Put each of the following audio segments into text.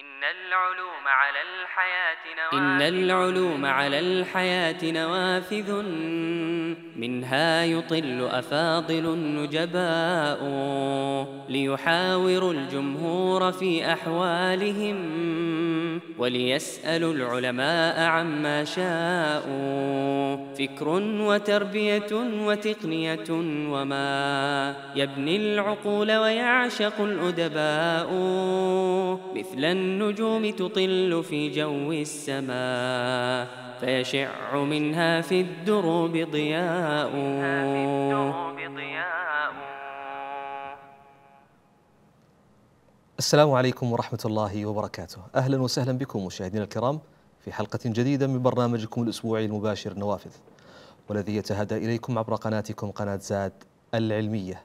إن العلوم على الحياة نوافذ إن العلوم على الحياة نوافذ منها يطل أفاضل النجباء ليحاور الجمهور في أحوالهم وليسألوا العلماء عما شاءوا فكر وتربية وتقنية وما يبني العقول ويعشق الأدباء مثلا النجوم تطل في جو السماء فيشع منها في الدروب ضياء السلام عليكم ورحمة الله وبركاته أهلا وسهلا بكم مشاهدينا الكرام في حلقة جديدة من برنامجكم الأسبوعي المباشر نوافذ والذي يتهدى إليكم عبر قناتكم قناة زاد العلمية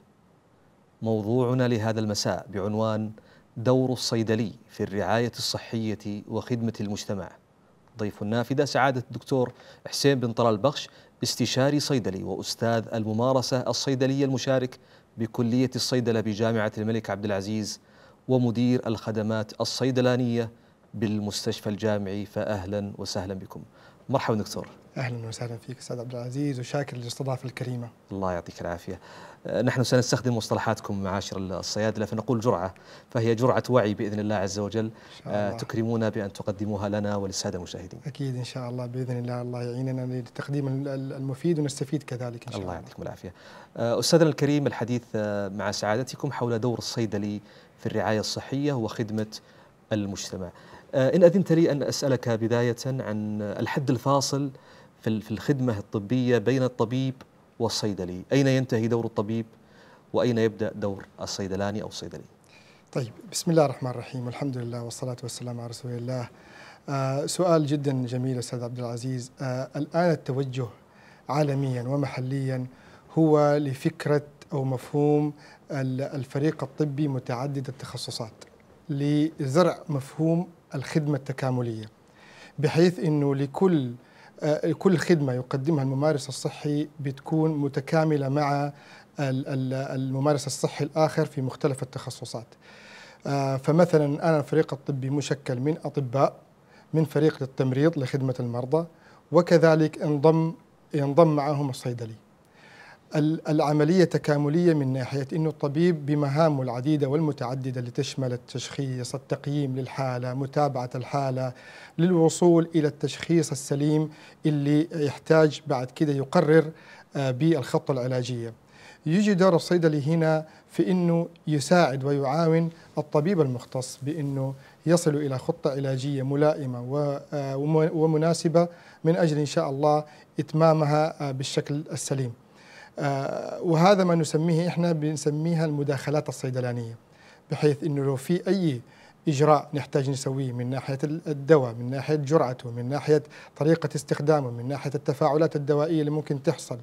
موضوعنا لهذا المساء بعنوان دور الصيدلي في الرعاية الصحية وخدمة المجتمع ضيف النافذة سعادة الدكتور حسين بن طلال بخش استشاري صيدلي وأستاذ الممارسة الصيدلية المشارك بكلية الصيدلة بجامعة الملك عبد العزيز ومدير الخدمات الصيدلانية بالمستشفى الجامعي فأهلا وسهلا بكم مرحبا دكتور اهلا وسهلا فيك استاذ عبد العزيز وشاكر للاستضافه الكريمه. الله يعطيك العافيه. أه، نحن سنستخدم مصطلحاتكم معاشر الصيادله فنقول جرعه فهي جرعه وعي باذن الله عز وجل أه، الله. بان تقدموها لنا وللساده المشاهدين. اكيد ان شاء الله باذن الله الله يعيننا للتقديم المفيد ونستفيد كذلك ان شاء الله. الله يعطيكم العافيه. أه، استاذنا الكريم الحديث مع سعادتكم حول دور الصيدلي في الرعايه الصحيه وخدمه المجتمع. ان اذنت لي ان اسالك بدايه عن الحد الفاصل في الخدمة الطبية بين الطبيب والصيدلي أين ينتهي دور الطبيب وأين يبدأ دور الصيدلاني أو الصيدلي طيب بسم الله الرحمن الرحيم والحمد لله والصلاة والسلام على رسول الله آه سؤال جدا جميل أستاذ عبد العزيز آه الآن التوجه عالميا ومحليا هو لفكرة أو مفهوم الفريق الطبي متعدد التخصصات لزرع مفهوم الخدمة التكاملية بحيث أنه لكل آه، كل خدمة يقدمها الممارس الصحي بتكون متكاملة مع الممارس الصحي الآخر في مختلف التخصصات آه، فمثلا أنا الفريق الطبي مشكل من أطباء من فريق للتمريض لخدمة المرضى وكذلك انضم ينضم معهم الصيدلي العملية تكاملية من ناحية أنه الطبيب بمهامه العديدة والمتعددة اللي تشمل التشخيص التقييم للحالة متابعة الحالة للوصول إلى التشخيص السليم اللي يحتاج بعد كده يقرر آه، بالخطة العلاجية يجي دور الصيدلي هنا في أنه يساعد ويعاون الطبيب المختص بأنه يصل إلى خطة علاجية ملائمة آه، ومناسبة من أجل إن شاء الله إتمامها آه، بالشكل السليم آه، وهذا ما نسميه احنا بنسميها المداخلات الصيدلانيه بحيث انه لو في اي اجراء نحتاج نسويه من ناحيه الدواء، من ناحيه جرعته، من ناحيه طريقه استخدامه، من ناحيه التفاعلات الدوائيه اللي ممكن تحصل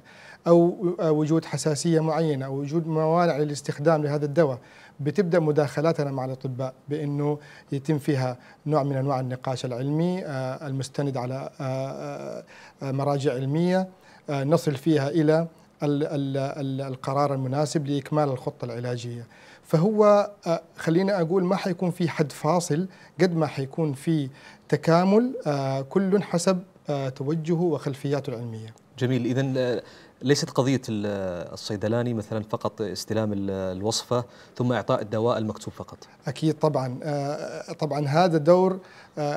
او وجود حساسيه معينه او وجود موانع للاستخدام لهذا الدواء، بتبدا مداخلاتنا مع الاطباء بانه يتم فيها نوع من انواع النقاش العلمي آه، المستند على آه، مراجع علميه نصل فيها الى القرار المناسب لإكمال الخطة العلاجية فهو آه، خلينا أقول ما حيكون في حد فاصل قد ما حيكون في تكامل آه، كل حسب آه، توجهه وخلفياته العلمية جميل إذا ليست قضية الصيدلاني مثلا فقط استلام الوصفة ثم إعطاء الدواء المكتوب فقط أكيد طبعا طبعا هذا دور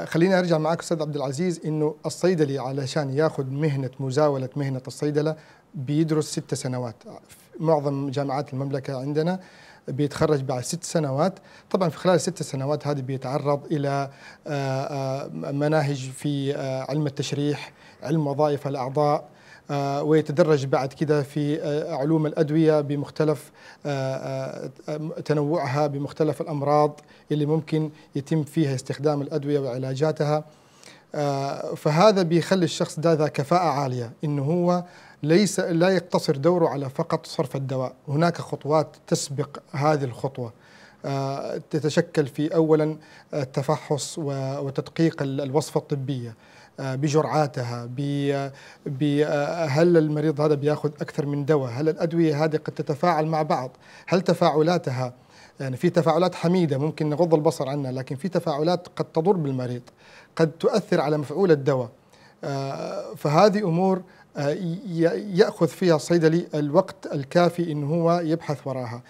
خلينا أرجع معك أستاذ عبد العزيز أنه الصيدلي علشان ياخذ مهنة مزاولة مهنة الصيدلة بيدرس ست سنوات معظم جامعات المملكة عندنا بيتخرج بعد ست سنوات طبعا في خلال الست سنوات هذه بيتعرض إلى آه، آه، مناهج في آه، علم التشريح علم وظائف الأعضاء ويتدرج بعد كده في علوم الأدوية بمختلف تنوعها بمختلف الأمراض اللي ممكن يتم فيها استخدام الأدوية وعلاجاتها فهذا بيخلي الشخص ذا كفاءة عالية إنه هو ليس لا يقتصر دوره على فقط صرف الدواء هناك خطوات تسبق هذه الخطوه آه، تتشكل في اولا آه، تفحص وتدقيق الوصفه الطبيه آه، بجرعاتها هل المريض هذا بياخذ اكثر من دواء هل الادويه هذه قد تتفاعل مع بعض هل تفاعلاتها يعني في تفاعلات حميده ممكن نغض البصر عنها لكن في تفاعلات قد تضر بالمريض قد تؤثر على مفعول الدواء فهذه امور آه، ياخذ فيها الصيدلي الوقت الكافي ان هو يبحث وراها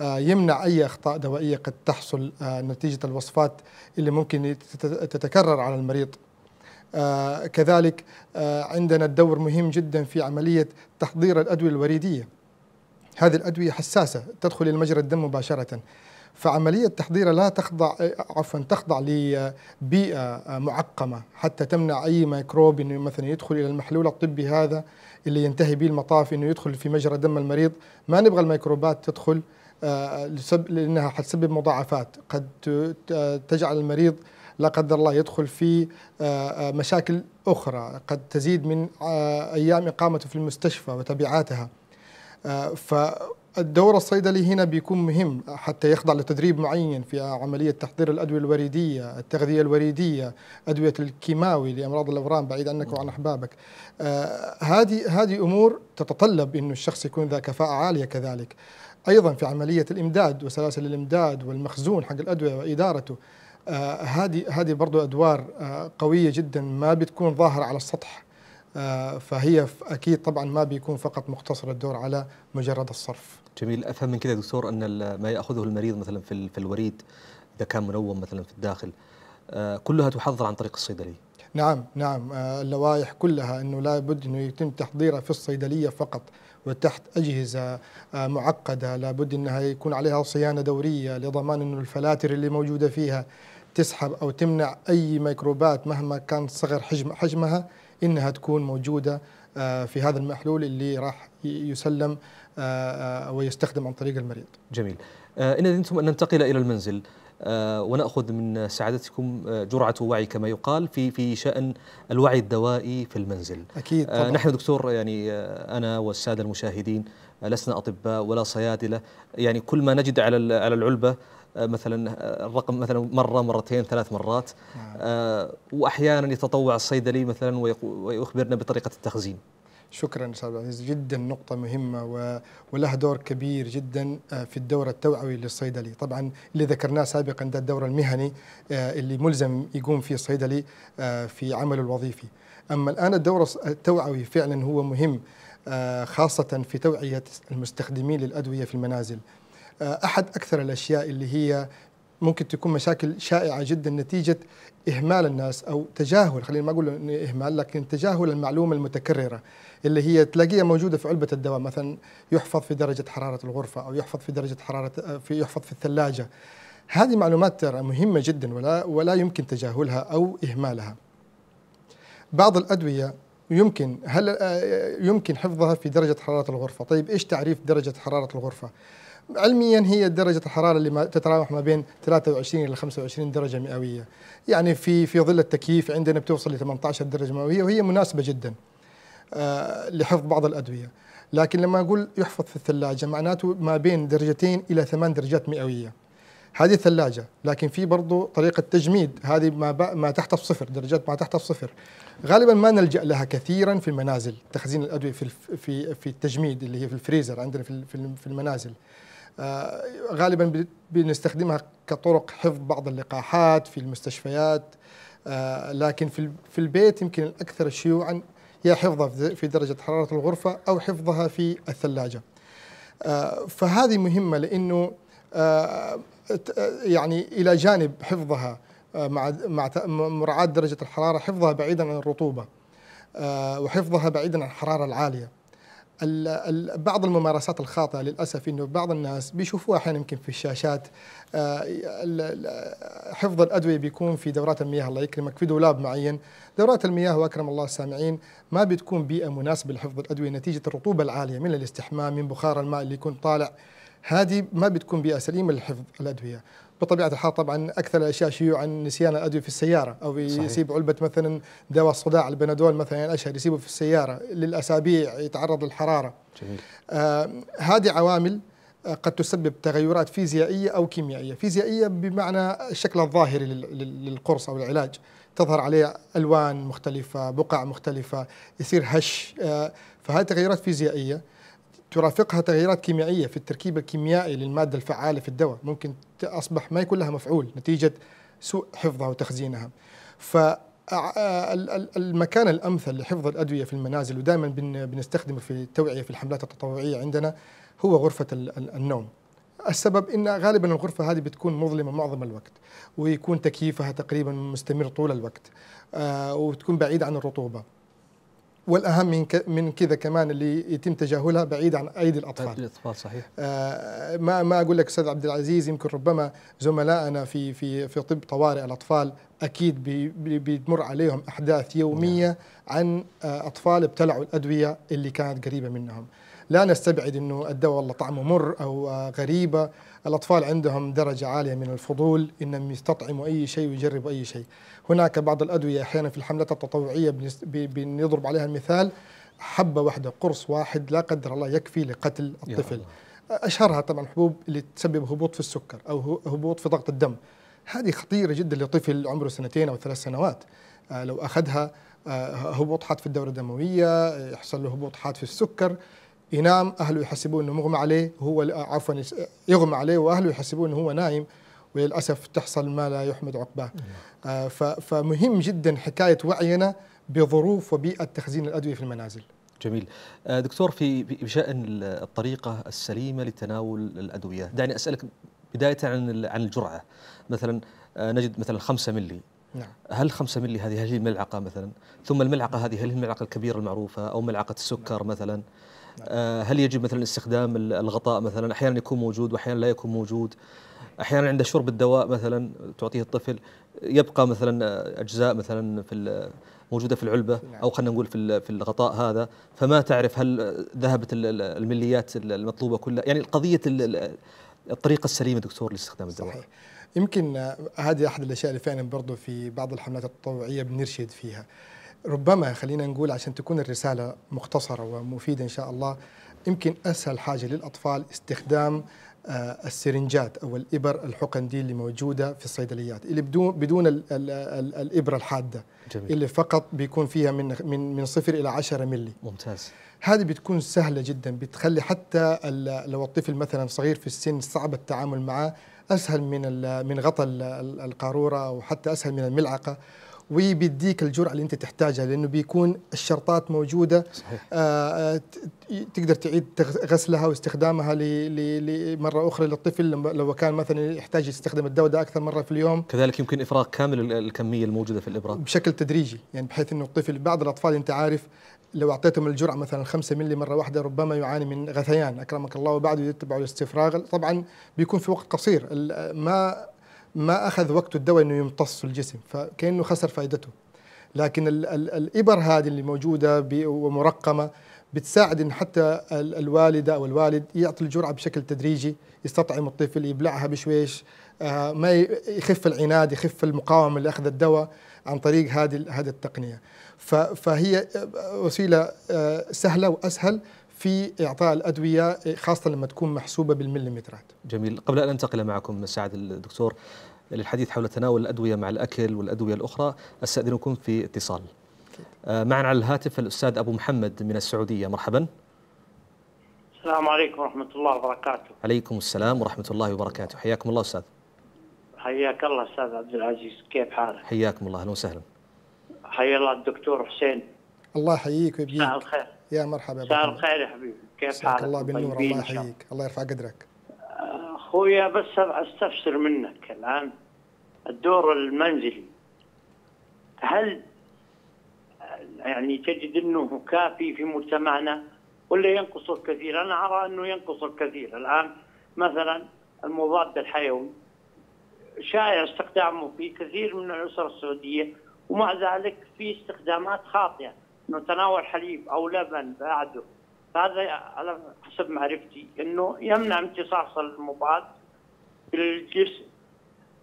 آه، يمنع اي اخطاء دوائيه قد تحصل آه، نتيجه الوصفات اللي ممكن تتكرر على المريض كذلك عندنا الدور مهم جدا في عمليه تحضير الادويه الوريديه هذه الادويه حساسه تدخل الى مجرى الدم مباشره فعملية تحضيرها لا تخضع عفوا تخضع لبيئة معقمة حتى تمنع أي ميكروب أنه مثلا يدخل إلى المحلول الطبي هذا اللي ينتهي به المطاف أنه يدخل في مجرى دم المريض ما نبغى الميكروبات تدخل آه، لأنها حتسبب مضاعفات قد تجعل المريض لا قدر الله يدخل في آه، آه، مشاكل أخرى قد تزيد من أيام إقامته في المستشفى وتبعاتها ف الدور الصيدلي هنا بيكون مهم حتى يخضع لتدريب معين في عملية تحضير الأدوية الوريدية التغذية الوريدية أدوية الكيماوي لأمراض الأورام بعيد عنك وعن أحبابك آه، هذه آه هذه أمور تتطلب أن الشخص يكون ذا كفاءة عالية كذلك أيضا في عملية الإمداد وسلاسل الإمداد والمخزون حق الأدوية وإدارته آه، هذه آه هذه برضو أدوار آه قوية جدا ما بتكون ظاهرة على السطح آه، فهي أكيد طبعا ما بيكون فقط مقتصر الدور على مجرد الصرف جميل افهم من كذا دكتور ان ما ياخذه المريض مثلا في في الوريد اذا كان منوم مثلا في الداخل آه، كلها تحضر عن طريق الصيدلي نعم نعم آه، اللوائح كلها انه لابد انه يتم تحضيرها في الصيدليه فقط وتحت أجهزة آه، معقدة لابد أنها يكون عليها صيانة دورية لضمان انه الفلاتر اللي موجودة فيها تسحب أو تمنع أي ميكروبات مهما كان صغر حجم حجمها إنها تكون موجودة في هذا المحلول اللي راح يسلم آه، آه، ويستخدم عن طريق المريض جميل آه، إن أنتم أن ننتقل إلى المنزل ونأخذ من سعادتكم جرعة وعي كما يقال في في شأن الوعي الدوائي في المنزل أكيد طبعا. نحن دكتور يعني أنا والسادة المشاهدين لسنا أطباء ولا صيادلة يعني كل ما نجد على على العلبة مثلا الرقم مثلا مره مرتين ثلاث مرات نعم. واحيانا يتطوع الصيدلي مثلا ويخبرنا بطريقه التخزين شكرا استاذ عزيز جدا نقطة مهمة ولها دور كبير جدا آه، في الدور التوعوي للصيدلي، طبعا اللي ذكرناه سابقا ده الدور المهني آه، اللي ملزم يقوم فيه الصيدلي آه، في عمله الوظيفي، أما الآن الدور التوعوي فعلا هو مهم خاصة في توعية المستخدمين للأدوية في المنازل. أحد أكثر الأشياء اللي هي ممكن تكون مشاكل شائعة جدا نتيجة إهمال الناس أو تجاهل خلينا ما أقول إهمال لكن تجاهل المعلومة المتكررة اللي هي تلاقيها موجوده في علبه الدواء مثلا يحفظ في درجه حراره الغرفه او يحفظ في درجه حراره في يحفظ في الثلاجه هذه معلومات ترى مهمه جدا ولا ولا يمكن تجاهلها او اهمالها بعض الادويه يمكن هل يمكن حفظها في درجه حراره الغرفه طيب ايش تعريف درجه حراره الغرفه علميا هي درجة الحرارة اللي تتراوح ما بين 23 إلى 25 درجة مئوية يعني في في ظل التكييف عندنا بتوصل ل 18 درجة مئوية وهي مناسبة جدا آه، لحفظ بعض الأدوية لكن لما أقول يحفظ في الثلاجة معناته ما بين درجتين إلى ثمان درجات مئوية هذه الثلاجه لكن في برضو طريقة تجميد هذه ما, ما تحت الصفر درجات ما تحت الصفر غالبا ما نلجأ لها كثيرا في المنازل تخزين الأدوية في في في التجميد اللي هي في الفريزر عندنا في في المنازل آه غالبا بنستخدمها كطرق حفظ بعض اللقاحات في المستشفيات آه لكن في في البيت يمكن الأكثر شيوعا هي حفظها في درجة حرارة الغرفة أو حفظها في الثلاجة آه، فهذه مهمة لأنه آه، يعني إلى جانب حفظها آه، مع مع مراعاة درجة الحرارة حفظها بعيدا عن الرطوبة وحفظها بعيدا عن الحرارة العالية بعض الممارسات الخاطئه للاسف انه بعض الناس بيشوفوها احيانا يمكن في الشاشات آه، حفظ الادويه بيكون في دورات المياه الله يكرمك في دولاب معين، دورات المياه واكرم الله السامعين ما بتكون بيئه مناسبه لحفظ الادويه نتيجه الرطوبه العاليه من الاستحمام من بخار الماء اللي يكون طالع هذه ما بتكون بيئه سليمه لحفظ الادويه، بطبيعه الحال طبعا اكثر الاشياء شيوعا نسيان الادويه في السياره او يسيب علبه مثلا دواء الصداع البنادول مثلا يعني اشهر يسيبه في السياره للاسابيع يتعرض للحراره جميل. آه هذه عوامل آه، قد تسبب تغيرات فيزيائيه او كيميائيه، فيزيائيه بمعنى الشكل الظاهري للقرص او العلاج، تظهر عليه الوان مختلفه، بقع مختلفه، يصير هش، آه، فهذه تغيرات فيزيائيه ترافقها تغييرات كيميائية في التركيب الكيميائي للمادة الفعالة في الدواء ممكن أصبح ما يكون لها مفعول نتيجة سوء حفظها وتخزينها ف المكان الامثل لحفظ الادويه في المنازل ودائما بنستخدمه في التوعيه في الحملات التطوعيه عندنا هو غرفه النوم. السبب ان غالبا الغرفه هذه بتكون مظلمه معظم الوقت ويكون تكييفها تقريبا مستمر طول الوقت وتكون بعيده عن الرطوبه. والاهم من من كذا كمان اللي يتم تجاهلها بعيد عن ايدي الاطفال. الاطفال صحيح. آه ما ما اقول لك استاذ عبد العزيز يمكن ربما زملائنا في في في طب طوارئ الاطفال اكيد بي بتمر عليهم احداث يوميه نعم. عن آه اطفال ابتلعوا الادويه اللي كانت قريبه منهم. لا نستبعد انه الدواء والله طعمه مر او آه غريبه الأطفال عندهم درجة عالية من الفضول إنهم يستطعموا أي شيء ويجربوا أي شيء هناك بعض الأدوية أحيانا في الحملات التطوعية بنضرب عليها المثال حبة واحدة قرص واحد لا قدر الله يكفي لقتل الطفل أشهرها طبعا الحبوب اللي تسبب هبوط في السكر أو هبوط في ضغط الدم هذه خطيرة جدا لطفل عمره سنتين أو ثلاث سنوات آه، لو أخذها آه، هبوط حاد في الدورة الدموية يحصل له هبوط حاد في السكر ينام اهله يحسبون انه مغمى عليه هو عفوا يغمى عليه واهله يحسبون انه هو نايم وللاسف تحصل ما لا يحمد عقباه آه، فمهم جدا حكايه وعينا بظروف وبيئه تخزين الادويه في المنازل جميل آه، دكتور في بشان الطريقه السليمه لتناول الادويه دعني اسالك بدايه عن عن الجرعه مثلا آه، نجد مثلا 5 ملي نعم. هل 5 ملي هذه هل هي الملعقه مثلا ثم الملعقه هذه هل هي الملعقه الكبيره المعروفه او ملعقه السكر نعم. مثلا آه، هل يجب مثلا استخدام الغطاء مثلا احيانا يكون موجود واحيانا لا يكون موجود احيانا عند شرب الدواء مثلا تعطيه الطفل يبقى مثلا اجزاء مثلا في موجوده في العلبه نعم. او خلينا نقول في في الغطاء هذا فما تعرف هل ذهبت المليات المطلوبه كلها يعني قضيه الطريقه السليمه دكتور لاستخدام الدواء صحيح. يمكن هذه احد الاشياء اللي فعلا برضو في بعض الحملات التطوعيه بنرشد فيها ربما خلينا نقول عشان تكون الرسالة مختصرة ومفيدة إن شاء الله يمكن أسهل حاجة للأطفال استخدام آه، السرنجات أو الإبر الحقن دي اللي موجودة في الصيدليات اللي بدون بدون الـ الـ الـ الإبرة الحادة جميل. اللي فقط بيكون فيها من من من صفر إلى 10 ملي ممتاز هذه بتكون سهلة جدا بتخلي حتى لو الطفل مثلا صغير في السن صعب التعامل معاه أسهل من من غطى القارورة أو حتى أسهل من الملعقة وبيديك الجرعه اللي انت تحتاجها لانه بيكون الشرطات موجوده صحيح. آه, آه، تقدر تعيد غسلها واستخدامها لمره اخرى للطفل لو كان مثلا يحتاج يستخدم الدواء ده اكثر مره في اليوم كذلك يمكن افراغ كامل الكميه الموجوده في الابره بشكل تدريجي يعني بحيث انه الطفل بعض الاطفال انت عارف لو اعطيتهم الجرعه مثلا 5 مللي مره واحده ربما يعاني من غثيان اكرمك الله وبعده يتبعوا الاستفراغ طبعا بيكون في وقت قصير ما ما اخذ وقت الدواء انه يمتص الجسم فكانه خسر فائدته لكن الـ الـ الابر هذه اللي موجوده ومرقمه بتساعد ان حتى الوالده او الوالد يعطي الجرعه بشكل تدريجي يستطعم الطفل يبلعها بشويش آه ما يخف العناد يخف المقاومه لاخذ الدواء عن طريق هذه هذه التقنيه فهي آه، وسيله آه، سهله واسهل في إعطاء الأدوية خاصة لما تكون محسوبة بالمليمترات جميل قبل أن أنتقل معكم سعد الدكتور للحديث حول تناول الأدوية مع الأكل والأدوية الأخرى أستأذنكم في اتصال آه، معنا على الهاتف الأستاذ أبو محمد من السعودية مرحبا السلام عليكم ورحمة الله وبركاته عليكم السلام ورحمة الله وبركاته حياكم الله أستاذ حياك الله أستاذ عبد العزيز كيف حالك حياكم الله أهلا وسهلا حيا الله الدكتور حسين الله يحييك ويبقيك الخير يا مرحبا مساء الخير يا حبيبي كيف حالك؟ الله بالنور الله يحييك الله يرفع قدرك اخويا بس استفسر منك الان الدور المنزلي هل يعني تجد انه كافي في مجتمعنا ولا ينقص الكثير؟ انا ارى انه ينقص الكثير الان مثلا المضاد الحيوي شائع استخدامه في كثير من الاسر السعوديه ومع ذلك في استخدامات خاطئه انه تناول حليب او لبن بعده هذا على حسب معرفتي انه يمنع امتصاص المضاد الجسم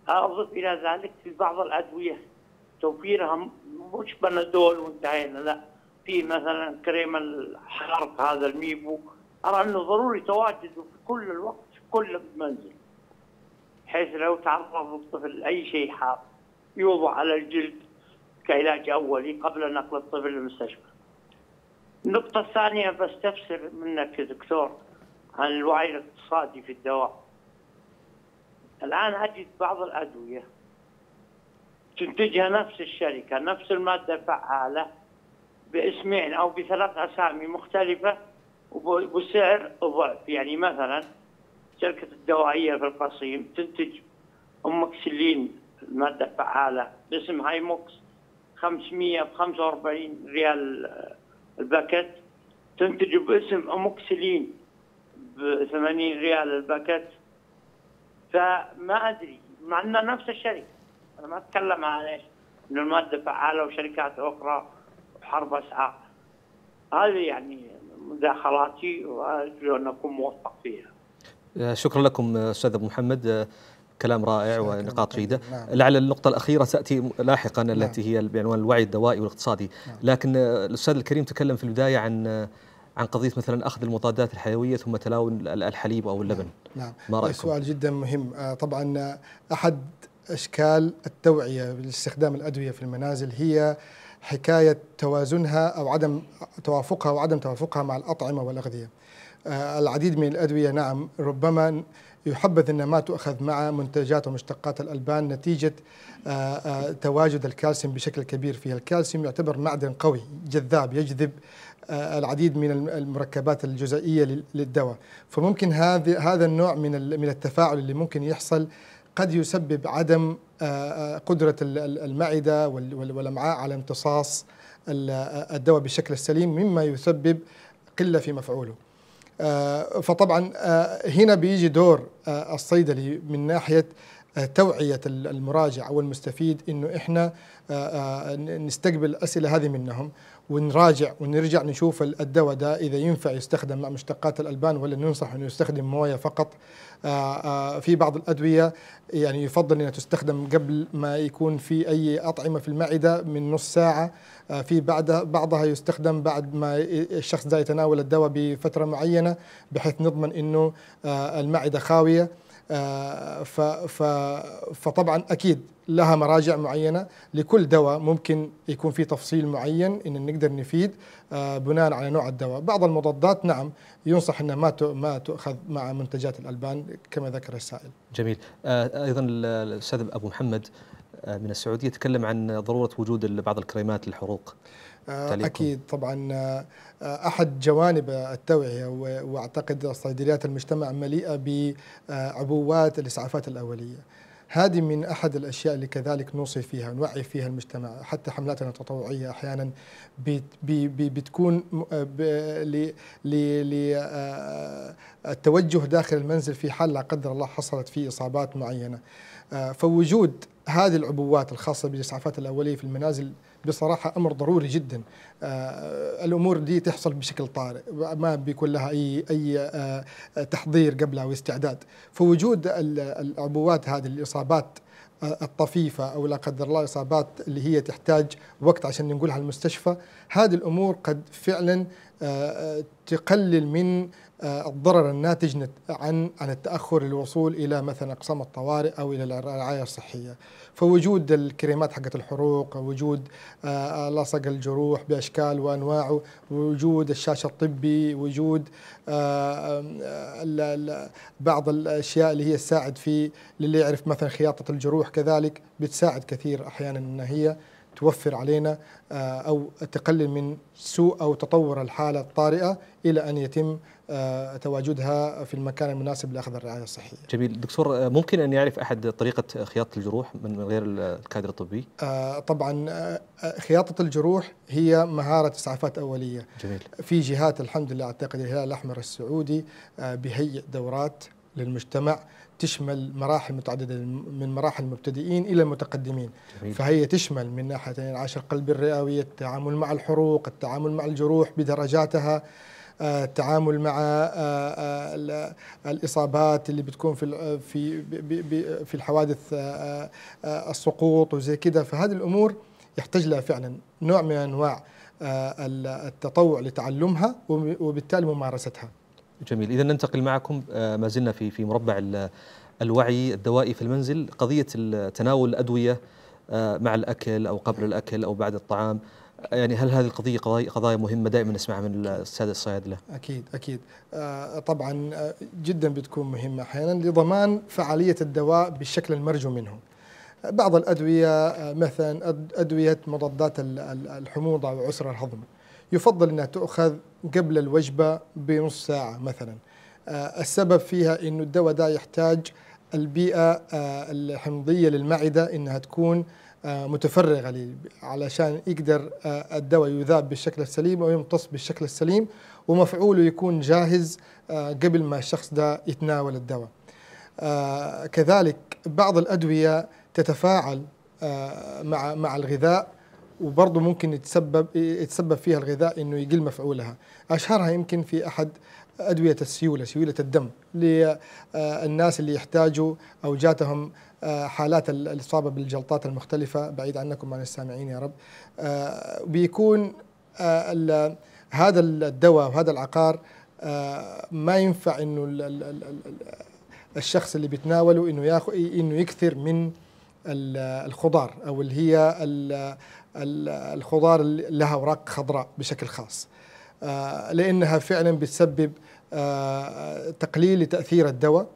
اضف الى ذلك في بعض الادويه توفيرها مش بنادول وانتهينا لا في مثلا كريم الحرق هذا الميبو ارى انه ضروري تواجده في كل الوقت في كل منزل بحيث لو تعرض الطفل لاي شيء حار يوضع على الجلد كعلاج أولي قبل نقل الطفل للمستشفى النقطة الثانية بستفسر منك يا دكتور عن الوعي الاقتصادي في الدواء الآن أجد بعض الأدوية تنتجها نفس الشركة نفس المادة الفعالة باسمين أو بثلاث أسامي مختلفة وبسعر ضعف يعني مثلا شركة الدوائية في القصيم تنتج أمكسلين المادة الفعالة باسم هايموكس 545 ريال الباكت تنتج باسم أموكسلين ب 80 ريال الباكت فما أدري مع أنها نفس الشركة أنا ما أتكلم عن إيش أن المادة فعالة وشركات أخرى وحرب أسعار هذه يعني مداخلاتي وأرجو أن أكون موفق فيها آه، شكرا لكم آه، استاذ ابو محمد آه، كلام رائع ونقاط جيدة نعم. لعل النقطة الأخيرة ساتي لاحقا نعم. التي هي بعنوان الوعي الدوائي والاقتصادي نعم. لكن الأستاذ الكريم تكلم في البداية عن عن قضية مثلا أخذ المضادات الحيوية ثم تلاون الحليب أو اللبن نعم, نعم. ما رأيكم؟ سؤال جدا مهم آه، طبعا آه، أحد أشكال التوعية باستخدام الأدوية في المنازل هي حكاية توازنها أو عدم توافقها وعدم توافقها مع الأطعمة والأغذية آه، العديد من الأدوية نعم ربما يحبذ أن ما تؤخذ مع منتجات ومشتقات الألبان نتيجة آه، آه، تواجد الكالسيوم بشكل كبير فيها الكالسيوم يعتبر معدن قوي جذاب يجذب آه، العديد من المركبات الجزيئية للدواء فممكن هذا هذا النوع من من التفاعل اللي ممكن يحصل قد يسبب عدم قدرة المعدة والأمعاء على امتصاص الدواء بشكل سليم مما يسبب قلة في مفعوله آه، فطبعا آه، هنا بيجي دور آه، الصيدلي من ناحيه توعية المراجع أو المستفيد أنه إحنا نستقبل الأسئلة هذه منهم ونراجع ونرجع نشوف الدواء ده إذا ينفع يستخدم مع مشتقات الألبان ولا ننصح أنه يستخدم موية فقط آه، آه، في بعض الأدوية يعني يفضل أنها تستخدم قبل ما يكون في أي أطعمة في المعدة من نص ساعة آه، في بعدها بعضها يستخدم بعد ما الشخص ده يتناول الدواء بفترة معينة بحيث نضمن أنه المعدة خاوية آه، فطبعا اكيد لها مراجع معينه لكل دواء ممكن يكون في تفصيل معين ان نقدر نفيد آه، بناء على نوع الدواء بعض المضادات نعم ينصح انها ما ما تؤخذ مع منتجات الالبان كما ذكر السائل جميل آه، ايضا الاستاذ ابو محمد من السعوديه تكلم عن ضروره وجود بعض الكريمات للحروق تليكم. اكيد طبعا آه، احد جوانب التوعيه واعتقد صيدليات المجتمع مليئه بعبوات الاسعافات الاوليه. هذه من احد الاشياء اللي كذلك نوصي فيها نوعي فيها المجتمع حتى حملاتنا التطوعيه احيانا بي بي بتكون آه، للتوجه آه، داخل المنزل في حال لا قدر الله حصلت فيه اصابات معينه فوجود هذه العبوات الخاصه بالاسعافات الاوليه في المنازل بصراحه امر ضروري جدا آه، الامور دي تحصل بشكل طارئ ما بيكون لها اي اي آه، تحضير قبلها واستعداد فوجود العبوات هذه الاصابات آه، الطفيفة أو لا قدر الله إصابات اللي هي تحتاج وقت عشان ننقلها المستشفى هذه الأمور قد فعلا تقلل من آه، الضرر الناتج عن عن التاخر للوصول الى مثلا اقسام الطوارئ او الى الرعايه الصحيه، فوجود الكريمات حقت الحروق، وجود آه، آه، لصق الجروح باشكال وانواعه، وجود الشاشه الطبي، وجود بعض الاشياء اللي هي تساعد في للي يعرف مثلا خياطه الجروح كذلك بتساعد كثير احيانا ان هي توفر علينا آه، أو تقلل من سوء أو تطور الحالة الطارئة إلى أن يتم آه، تواجدها في المكان المناسب لأخذ الرعاية الصحية جميل دكتور آه، ممكن أن يعرف أحد طريقة خياطة الجروح من غير الكادر الطبي؟ طبعا خياطة الجروح هي مهارة إسعافات أولية جميل. في جهات الحمد لله أعتقد الهلال الأحمر السعودي بهيئ دورات للمجتمع تشمل مراحل متعدده من مراحل المبتدئين الى المتقدمين جميل. فهي تشمل من ناحيه يعني عشر قلب الرئويه التعامل مع الحروق التعامل مع الجروح بدرجاتها آه، التعامل مع آه، آه، الاصابات اللي بتكون في في في الحوادث السقوط وزي كذا فهذه الامور يحتاج لها فعلا نوع من انواع التطوع لتعلمها وبالتالي ممارستها جميل اذا ننتقل معكم آه، ما زلنا في في مربع الوعي الدوائي في المنزل قضيه تناول الادويه آه، مع الاكل او قبل الاكل او بعد الطعام آه، يعني هل هذه القضيه قضايا مهمه دائما نسمعها من الساده الصيادله؟ اكيد اكيد طبعا جدا بتكون مهمه احيانا لضمان فعاليه الدواء بالشكل المرجو منه. بعض الادويه مثلا ادويه مضادات الحموضه وعسر الهضم. يفضل أنها تؤخذ قبل الوجبة بنص ساعة مثلا آه، السبب فيها أن الدواء ده يحتاج البيئة آه، الحمضية للمعدة أنها تكون آه، متفرغة علشان يقدر الدواء يذاب بالشكل السليم ويمتص بالشكل السليم ومفعوله يكون جاهز قبل ما الشخص ده يتناول الدواء كذلك بعض الأدوية تتفاعل مع مع الغذاء وبرضه ممكن يتسبب يتسبب فيها الغذاء انه يقل مفعولها اشهرها يمكن في احد ادويه السيوله سيوله الدم للناس آه، اللي يحتاجوا او جاتهم آه، حالات الاصابه بالجلطات المختلفه بعيد عنكم عن السامعين يا رب آه، بيكون هذا الدواء وهذا العقار ما ينفع انه الشخص اللي بيتناوله انه ياخذ انه يكثر من الخضار او اللي هي الخضار اللي لها اوراق خضراء بشكل خاص آه، لانها فعلا بتسبب آه، تقليل لتاثير الدواء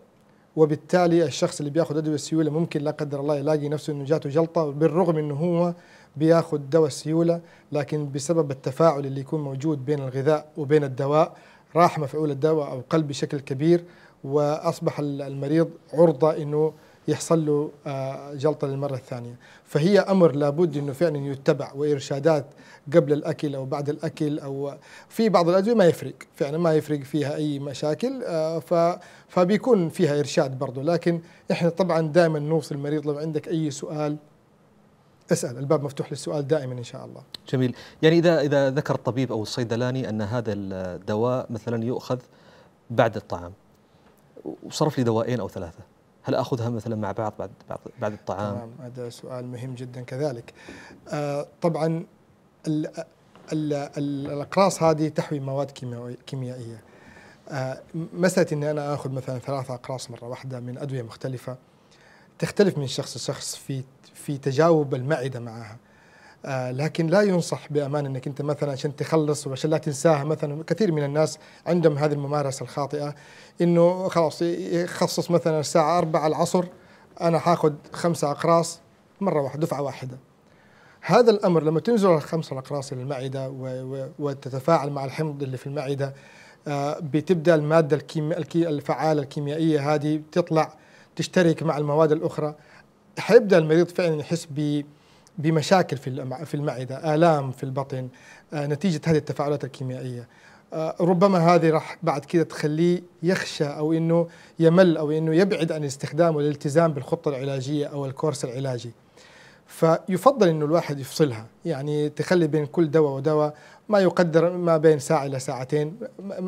وبالتالي الشخص اللي بياخذ ادويه السيوله ممكن لا قدر الله يلاقي نفسه انه جاته جلطه بالرغم انه هو بياخذ دواء السيوله لكن بسبب التفاعل اللي يكون موجود بين الغذاء وبين الدواء راح مفعول الدواء او قل بشكل كبير واصبح المريض عرضه انه يحصل له آه، جلطة للمرة الثانية فهي أمر لابد أنه فعلا يتبع وإرشادات قبل الأكل أو بعد الأكل أو في بعض الأدوية ما يفرق فعلا ما يفرق فيها أي مشاكل آه، فبيكون فيها إرشاد برضه لكن إحنا طبعا دائما نوصل المريض لو عندك أي سؤال اسال الباب مفتوح للسؤال دائما ان شاء الله. جميل، يعني اذا اذا ذكر الطبيب او الصيدلاني ان هذا الدواء مثلا يؤخذ بعد الطعام وصرف لي دوائين او ثلاثه هل اخذها مثلا مع بعض بعد بعد, بعد الطعام؟ تمام هذا سؤال مهم جدا كذلك. آه طبعا الـ الـ الـ الاقراص هذه تحوي مواد كيميائيه. آه مساله اني انا اخذ مثلا ثلاثه اقراص مره واحده من ادويه مختلفه تختلف من شخص لشخص في في تجاوب المعده معها. آه، لكن لا ينصح بامان انك انت مثلا عشان تخلص وعشان لا تنساها مثلا كثير من الناس عندهم هذه الممارسه الخاطئه انه خلاص يخصص مثلا الساعه 4 العصر انا حاخذ خمسه اقراص مره واحده دفعه واحده هذا الامر لما تنزل الخمسه الاقراص للمعده وتتفاعل مع الحمض اللي في المعده آه، بتبدا الماده الكيمي... الفعاله الكيميائيه هذه تطلع تشترك مع المواد الاخرى حيبدا المريض فعلا يحس ب بمشاكل في في المعدة آلام في البطن آه، نتيجة هذه التفاعلات الكيميائية آه، ربما هذه راح بعد كده تخليه يخشى أو أنه يمل أو أنه يبعد عن الاستخدام والالتزام بالخطة العلاجية أو الكورس العلاجي فيفضل انه الواحد يفصلها يعني تخلي بين كل دواء ودواء ما يقدر ما بين ساعه الى ساعتين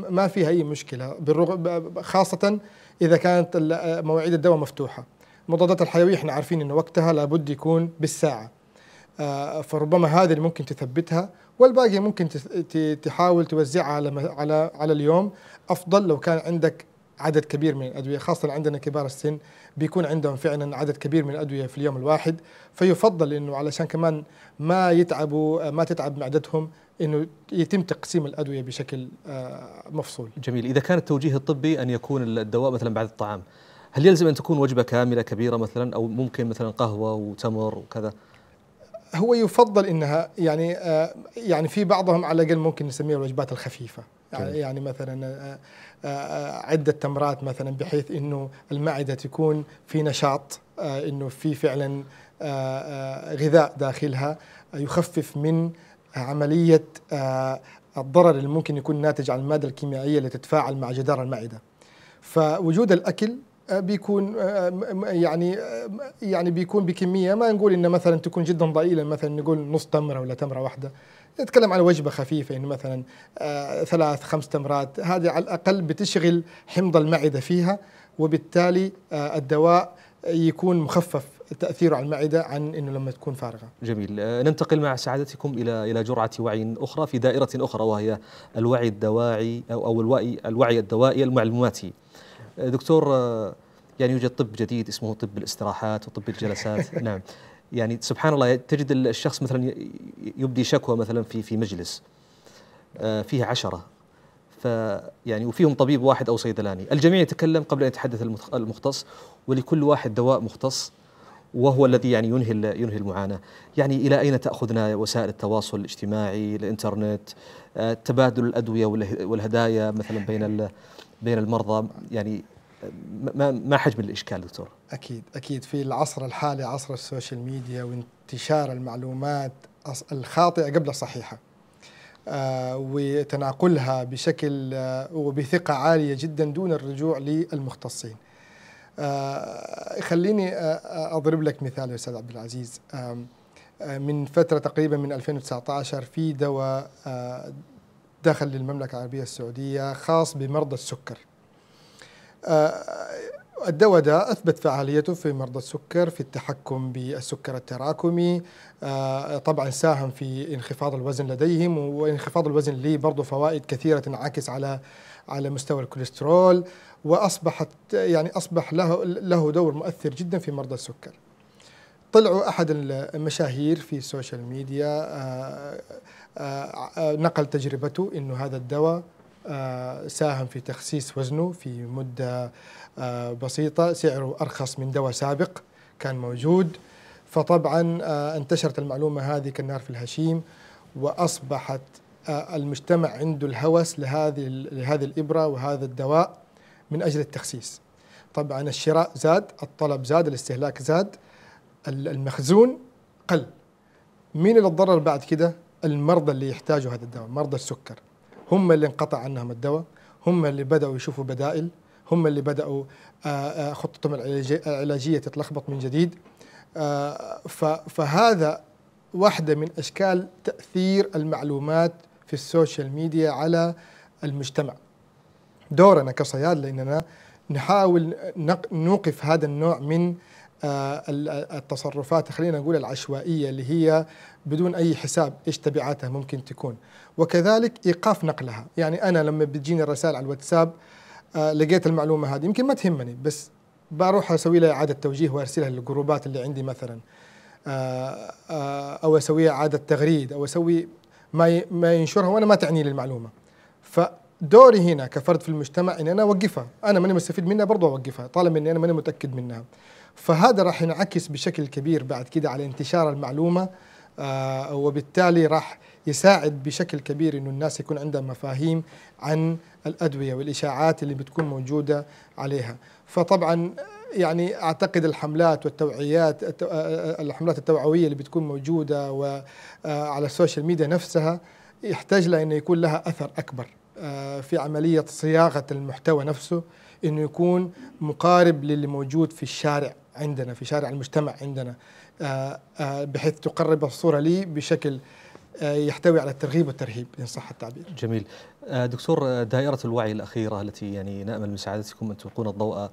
ما فيها اي مشكله بالرغم خاصه اذا كانت آه، مواعيد الدواء مفتوحه مضادات الحيويه احنا عارفين انه وقتها لابد يكون بالساعه آه، فربما هذه اللي ممكن تثبتها والباقي ممكن تحاول توزعها على على على اليوم افضل لو كان عندك عدد كبير من الادويه خاصه عندنا كبار السن بيكون عندهم فعلا عدد كبير من الادويه في اليوم الواحد فيفضل انه علشان كمان ما يتعبوا آه، ما تتعب معدتهم انه يتم تقسيم الادويه بشكل آه، مفصول. جميل، اذا كان التوجيه الطبي ان يكون الدواء مثلا بعد الطعام، هل يلزم ان تكون وجبه كامله كبيره مثلا او ممكن مثلا قهوه وتمر وكذا؟ هو يفضل انها يعني آه يعني في بعضهم على الاقل ممكن نسميها الوجبات الخفيفه يعني, يعني مثلا آه،, آه،, آه عده تمرات مثلا بحيث انه المعده تكون في نشاط آه، انه في فعلا غذاء داخلها يخفف من عمليه الضرر اللي ممكن يكون ناتج عن الماده الكيميائيه اللي تتفاعل مع جدار المعده فوجود الاكل بيكون يعني يعني بيكون بكميه ما نقول انه مثلا تكون جدا ضئيله مثلا نقول نص تمره ولا تمره واحده نتكلم عن وجبه خفيفه انه مثلا آه، ثلاث خمس تمرات هذه على الاقل بتشغل حمض المعده فيها وبالتالي آه، الدواء يكون مخفف تاثيره على المعده عن انه لما تكون فارغه. جميل، آه، ننتقل مع سعادتكم الى الى جرعه وعي اخرى في دائره اخرى وهي الوعي الدواعي او او الوعي الوعي الدوائي المعلوماتي. دكتور آه، يعني يوجد طب جديد اسمه طب الاستراحات وطب الجلسات نعم يعني سبحان الله تجد الشخص مثلا يبدي شكوى مثلا في في مجلس آه، فيه عشرة فيعني وفيهم طبيب واحد او صيدلاني، الجميع يتكلم قبل ان يتحدث المختص ولكل واحد دواء مختص وهو الذي يعني ينهي ينهي المعاناه، يعني الى اين تاخذنا وسائل التواصل الاجتماعي، الانترنت، آه، تبادل الادويه والهدايا مثلا بين بين المرضى يعني ما ما حجم الاشكال دكتور؟ اكيد اكيد في العصر الحالي عصر السوشيال ميديا وانتشار المعلومات الخاطئه قبل الصحيحه. آه وتناقلها بشكل آه وبثقه عاليه جدا دون الرجوع للمختصين. آه خليني آه، آه، اضرب لك مثال يا استاذ عبد العزيز. آه، من فتره تقريبا من 2019 في دواء داخل المملكة العربية السعودية خاص بمرضى السكر آه، الدواء ده أثبت فعاليته في مرضى السكر في التحكم بالسكر التراكمي آه، طبعا ساهم في انخفاض الوزن لديهم وانخفاض الوزن لي برضه فوائد كثيرة تنعكس على على مستوى الكوليسترول وأصبحت يعني أصبح له, له دور مؤثر جدا في مرضى السكر طلعوا أحد المشاهير في السوشيال ميديا آه، آه، آه، نقل تجربته أنه هذا الدواء آه، ساهم في تخسيس وزنه في مدة بسيطة سعره أرخص من دواء سابق كان موجود فطبعا انتشرت المعلومة هذه كالنار في الهشيم وأصبحت المجتمع عنده الهوس لهذه لهذه الإبرة وهذا الدواء من أجل التخسيس طبعا الشراء زاد الطلب زاد الاستهلاك زاد المخزون قل مين اللي تضرر بعد كده المرضى اللي يحتاجوا هذا الدواء مرضى السكر هم اللي انقطع عنهم الدواء هم اللي بدأوا يشوفوا بدائل هم اللي بدأوا آه، آه، خطتهم العلاجية تتلخبط من جديد آه، فهذا واحدة من أشكال تأثير المعلومات في السوشيال ميديا على المجتمع دورنا كصيادلة إننا نحاول نوقف هذا النوع من آه، التصرفات خلينا نقول العشوائية اللي هي بدون أي حساب إيش تبعاتها ممكن تكون وكذلك إيقاف نقلها يعني أنا لما بتجيني الرسائل على الواتساب آه، لقيت المعلومة هذه يمكن ما تهمني بس بروح أسوي لها إعادة توجيه وأرسلها للجروبات اللي عندي مثلا آه، أو أسوي إعادة تغريد أو أسوي ما ما ينشرها وأنا ما تعني لي المعلومة فدوري هنا كفرد في المجتمع إن أنا أوقفها أنا ماني مستفيد منها برضه أوقفها طالما إني أنا ماني متأكد منها فهذا راح ينعكس بشكل كبير بعد كده على انتشار المعلومه آه، وبالتالي راح يساعد بشكل كبير انه الناس يكون عندها مفاهيم عن الادويه والاشاعات اللي بتكون موجوده عليها فطبعا يعني اعتقد الحملات والتوعيات آه، آه، الحملات التوعويه اللي بتكون موجوده وعلى السوشيال ميديا نفسها يحتاج لها انه يكون لها اثر اكبر في عمليه صياغه المحتوى نفسه انه يكون مقارب للي موجود في الشارع عندنا في شارع المجتمع عندنا آه، آه، بحيث تقرب الصورة لي بشكل آه، يحتوي على الترغيب والترهيب إن صح التعبير جميل دكتور دائرة الوعي الأخيرة التي يعني نأمل من سعادتكم أن تلقون الضوء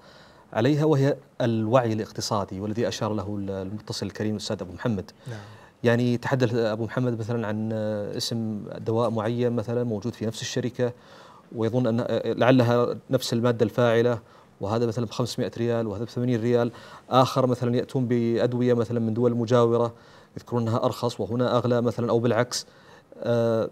عليها وهي الوعي الاقتصادي والذي أشار له المتصل الكريم الأستاذ أبو محمد نعم. يعني تحدث أبو محمد مثلا عن اسم دواء معين مثلا موجود في نفس الشركة ويظن أن لعلها نفس المادة الفاعلة وهذا مثلا ب 500 ريال وهذا ب 80 ريال اخر مثلا ياتون بادويه مثلا من دول مجاوره يذكرون انها ارخص وهنا اغلى مثلا او بالعكس آه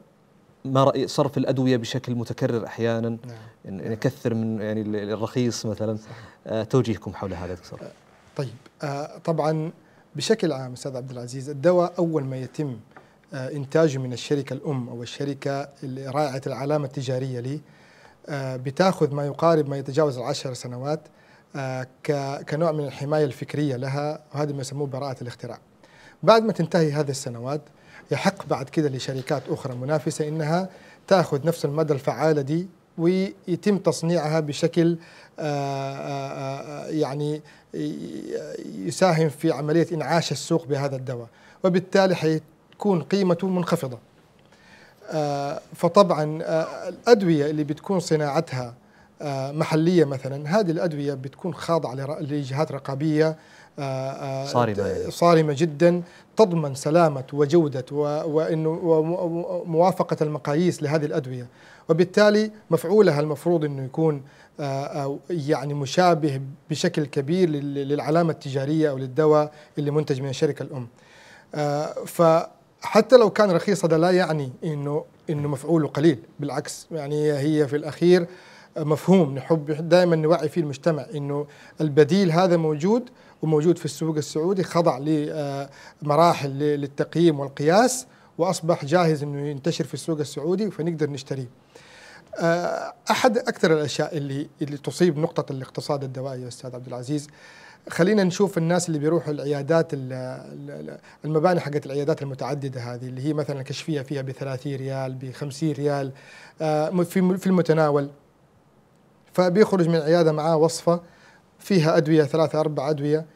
ما راي صرف الادويه بشكل متكرر احيانا نعم. يعني نكثر من يعني الرخيص مثلا آه توجيهكم حول هذا دكتور آه، طيب آه طبعا بشكل عام استاذ عبد العزيز الدواء اول ما يتم آه، انتاجه من الشركه الام او الشركه راعيه العلامه التجاريه له آه، بتاخذ ما يقارب ما يتجاوز العشر سنوات آه، كنوع من الحمايه الفكريه لها وهذا ما يسموه براءه الاختراع. بعد ما تنتهي هذه السنوات يحق بعد كده لشركات اخرى منافسه انها تاخذ نفس المدى الفعاله دي ويتم تصنيعها بشكل آه، يعني يساهم في عمليه انعاش السوق بهذا الدواء وبالتالي حيكون قيمته منخفضه آه، فطبعا آه، الادويه اللي بتكون صناعتها آه، محليه مثلا هذه الادويه بتكون خاضعه لجهات رقابيه صارمه يعني. صارمه جدا تضمن سلامه وجوده وانه وموافقه المقاييس لهذه الادويه وبالتالي مفعولها المفروض انه يكون يعني مشابه بشكل كبير للعلامه التجاريه او للدواء اللي منتج من الشركه الام ف حتى لو كان رخيص هذا لا يعني انه انه مفعوله قليل بالعكس يعني هي في الاخير مفهوم نحب دائما نوعي فيه المجتمع انه البديل هذا موجود وموجود في السوق السعودي خضع لمراحل للتقييم والقياس واصبح جاهز انه ينتشر في السوق السعودي فنقدر نشتريه. آه، احد اكثر الاشياء اللي اللي تصيب نقطه الاقتصاد الدوائي يا استاذ عبد العزيز خلينا نشوف الناس اللي بيروحوا العيادات المباني حقت العيادات المتعدده هذه اللي هي مثلا كشفيه فيها ب 30 ريال ب 50 ريال آه، في في المتناول فبيخرج من العياده معاه وصفه فيها ادويه ثلاثه اربع ادويه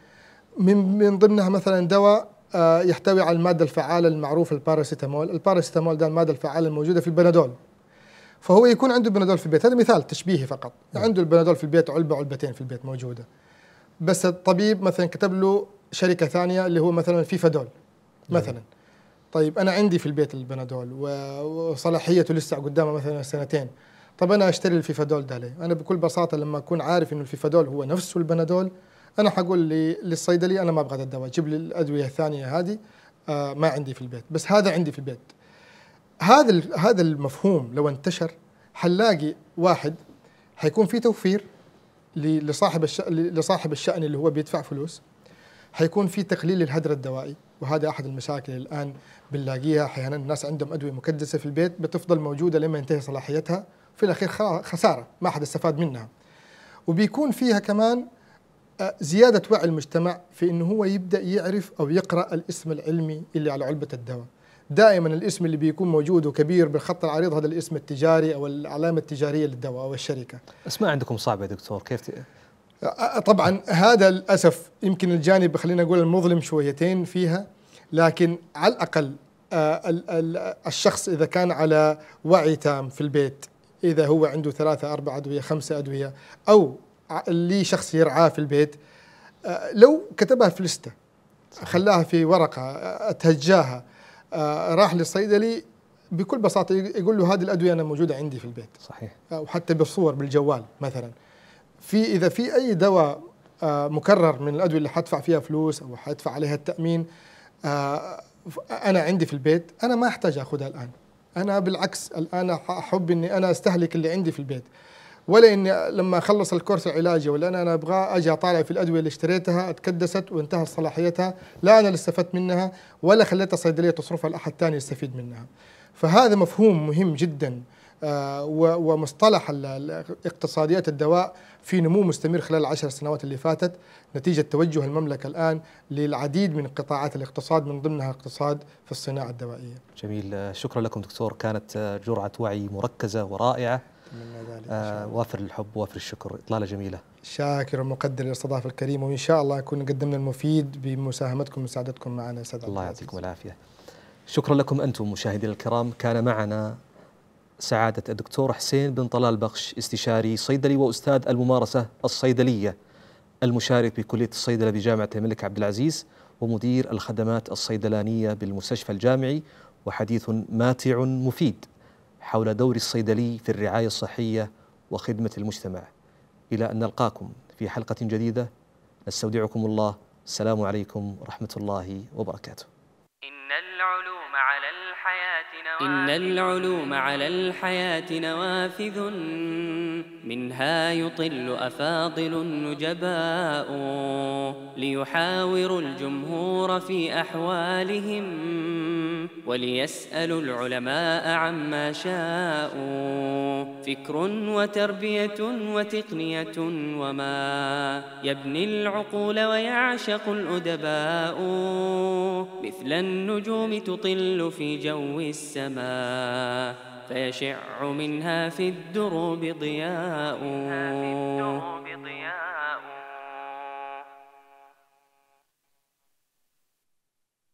من من ضمنها مثلا دواء آه، يحتوي على الماده الفعاله المعروفه الباراسيتامول، الباراسيتامول ده الماده الفعاله الموجوده في البنادول. فهو يكون عنده بنادول في البيت، هذا مثال تشبيهي فقط، نعم. عنده البنادول في البيت علبه علبتين في البيت موجوده. بس الطبيب مثلا كتب له شركه ثانيه اللي هو مثلا دول نعم. مثلا طيب انا عندي في البيت البنادول وصلاحيته لسه قدامه مثلا سنتين طب انا اشتري الفيفا دول ده ليه؟ انا بكل بساطه لما اكون عارف انه الفيفا دول هو نفسه البنادول انا حقول للصيدلي انا ما ابغى هذا الدواء جيب لي الادويه الثانيه هذه آه، ما عندي في البيت بس هذا عندي في البيت هذا هذا المفهوم لو انتشر حنلاقي واحد حيكون في توفير لصاحب لصاحب الشأن اللي هو بيدفع فلوس حيكون في تقليل الهدر الدوائي وهذا احد المشاكل اللي الان بنلاقيها احيانا الناس عندهم ادويه مكدسه في البيت بتفضل موجوده لما ينتهي صلاحيتها في الاخير خساره ما حد استفاد منها وبيكون فيها كمان آه، زياده وعي المجتمع في انه هو يبدا يعرف او يقرا الاسم العلمي اللي على علبه الدواء دائما الاسم اللي بيكون موجود وكبير بالخط العريض هذا الاسم التجاري او العلامه التجاريه للدواء او الشركه. اسماء عندكم صعبه يا دكتور كيف ت... طبعا هذا للاسف يمكن الجانب خلينا نقول المظلم شويتين فيها لكن على الاقل الشخص اذا كان على وعي تام في البيت اذا هو عنده ثلاثه اربع ادويه خمسه ادويه او لي شخص يرعاه في البيت لو كتبها في لسته خلاها في ورقه تهجاها آه، راح للصيدلي بكل بساطه يقول له هذه الادويه انا موجوده عندي في البيت صحيح آه، وحتى بالصور بالجوال مثلا في اذا في اي دواء آه، مكرر من الادويه اللي حدفع فيها فلوس او حدفع عليها التامين انا عندي في البيت انا ما احتاج اخذها الان انا بالعكس الان احب اني انا استهلك اللي عندي في البيت ولا اني لما اخلص الكورس العلاجي ولا انا ابغاه اجي اطالع في الادويه اللي اشتريتها اتكدست وانتهت صلاحيتها لا انا اللي استفدت منها ولا خليتها الصيدليه تصرفها لاحد ثاني يستفيد منها فهذا مفهوم مهم جدا آه، ومصطلح اقتصاديات الدواء في نمو مستمر خلال العشر سنوات اللي فاتت نتيجة توجه المملكة الآن للعديد من قطاعات الاقتصاد من ضمنها اقتصاد في الصناعة الدوائية جميل آه، شكرا لكم دكتور كانت آه، جرعة وعي مركزة ورائعة آه، وافر الحب وافر الشكر إطلالة جميلة شاكر ومقدر للاستضافة الكريمة وإن شاء الله أكون قدمنا المفيد بمساهمتكم ومساعدتكم معنا سعد الله يعطيكم العافية شكرا لكم أنتم مشاهدينا الكرام كان معنا سعادة الدكتور حسين بن طلال بخش استشاري صيدلي وأستاذ الممارسة الصيدلية المشارك بكلية الصيدلة بجامعة الملك عبد العزيز ومدير الخدمات الصيدلانية بالمستشفى الجامعي وحديث ماتع مفيد حول دور الصيدلي في الرعاية الصحية وخدمة المجتمع إلى أن نلقاكم في حلقة جديدة نستودعكم الله السلام عليكم ورحمة الله وبركاته إن إن العلوم على الحياة نوافذ منها يطل أفاضل النجباء ليحاور الجمهور في أحوالهم وليسألوا العلماء عما شاءوا فكر وتربية وتقنية وما يبني العقول ويعشق الأدباء مثل النجوم تطل في جو السماء السماء فيشع منها في الدروب ضياء في الدروب ضياء